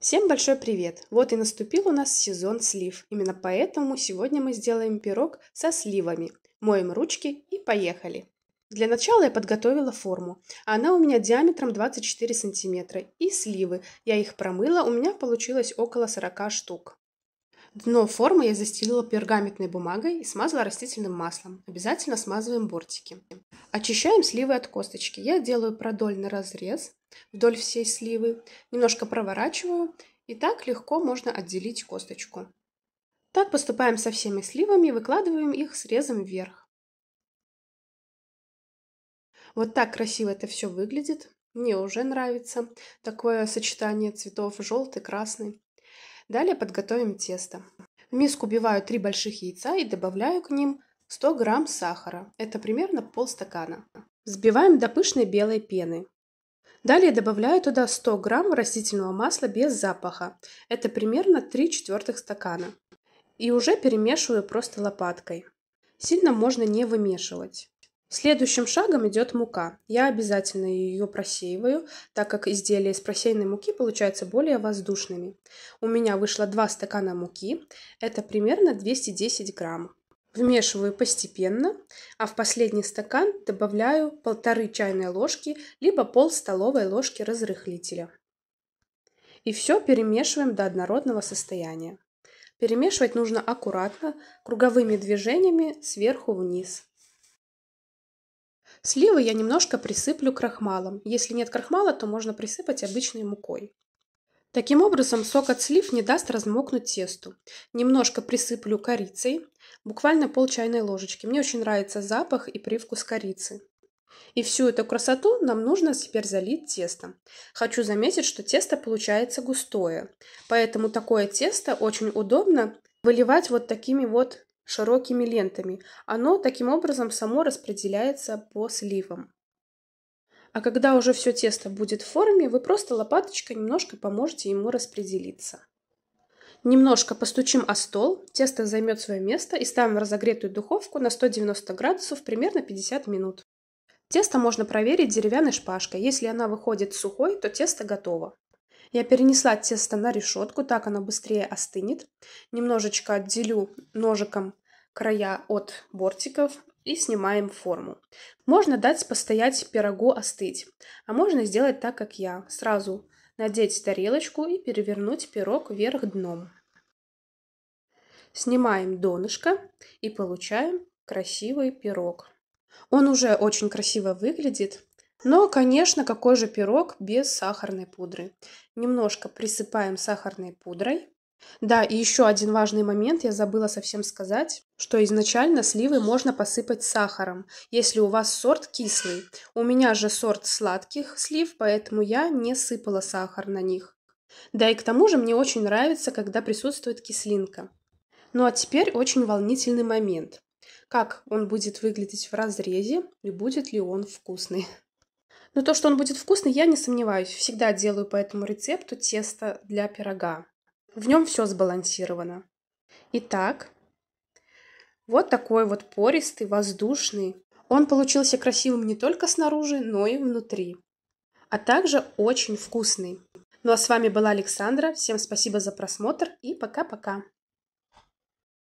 Всем большой привет! Вот и наступил у нас сезон слив. Именно поэтому сегодня мы сделаем пирог со сливами. Моем ручки и поехали! Для начала я подготовила форму. Она у меня диаметром 24 сантиметра. И сливы. Я их промыла, у меня получилось около 40 штук. Дно формы я застелила пергаментной бумагой и смазала растительным маслом. Обязательно смазываем бортики. Очищаем сливы от косточки. Я делаю продольный разрез вдоль всей сливы, немножко проворачиваю, и так легко можно отделить косточку. Так поступаем со всеми сливами, выкладываем их срезом вверх. Вот так красиво это все выглядит. Мне уже нравится такое сочетание цветов желтый, красный. Далее подготовим тесто. В миску убиваю 3 больших яйца и добавляю к ним 100 грамм сахара, это примерно полстакана. Взбиваем до пышной белой пены. Далее добавляю туда 100 грамм растительного масла без запаха, это примерно 3 четвертых стакана. И уже перемешиваю просто лопаткой. Сильно можно не вымешивать. Следующим шагом идет мука. Я обязательно ее просеиваю, так как изделия из просеянной муки получаются более воздушными. У меня вышло 2 стакана муки, это примерно 210 грамм. Вмешиваю постепенно, а в последний стакан добавляю полторы чайные ложки либо пол столовой ложки разрыхлителя. И все перемешиваем до однородного состояния. Перемешивать нужно аккуратно, круговыми движениями сверху вниз. Сливы я немножко присыплю крахмалом. Если нет крахмала, то можно присыпать обычной мукой. Таким образом, сок от слив не даст размокнуть тесту. Немножко присыплю корицей, буквально пол чайной ложечки. Мне очень нравится запах и привкус корицы. И всю эту красоту нам нужно теперь залить тестом. Хочу заметить, что тесто получается густое, поэтому такое тесто очень удобно выливать вот такими вот широкими лентами. Оно таким образом само распределяется по сливам. А когда уже все тесто будет в форме, вы просто лопаточкой немножко поможете ему распределиться. Немножко постучим о стол, тесто займет свое место и ставим в разогретую духовку на 190 градусов примерно 50 минут. Тесто можно проверить деревянной шпажкой. Если она выходит сухой, то тесто готово. Я перенесла тесто на решетку, так оно быстрее остынет. Немножечко отделю ножиком края от бортиков и снимаем форму. Можно дать постоять пирогу остыть, а можно сделать так, как я. Сразу надеть тарелочку и перевернуть пирог вверх дном. Снимаем донышко и получаем красивый пирог. Он уже очень красиво выглядит, но, конечно, какой же пирог без сахарной пудры? Немножко присыпаем сахарной пудрой да, и еще один важный момент, я забыла совсем сказать, что изначально сливы можно посыпать сахаром, если у вас сорт кислый. У меня же сорт сладких слив, поэтому я не сыпала сахар на них. Да и к тому же мне очень нравится, когда присутствует кислинка. Ну а теперь очень волнительный момент. Как он будет выглядеть в разрезе и будет ли он вкусный? Но ну, то, что он будет вкусный, я не сомневаюсь. Всегда делаю по этому рецепту тесто для пирога. В нем все сбалансировано. Итак, вот такой вот пористый, воздушный. Он получился красивым не только снаружи, но и внутри. А также очень вкусный. Ну а с вами была Александра. Всем спасибо за просмотр и пока-пока.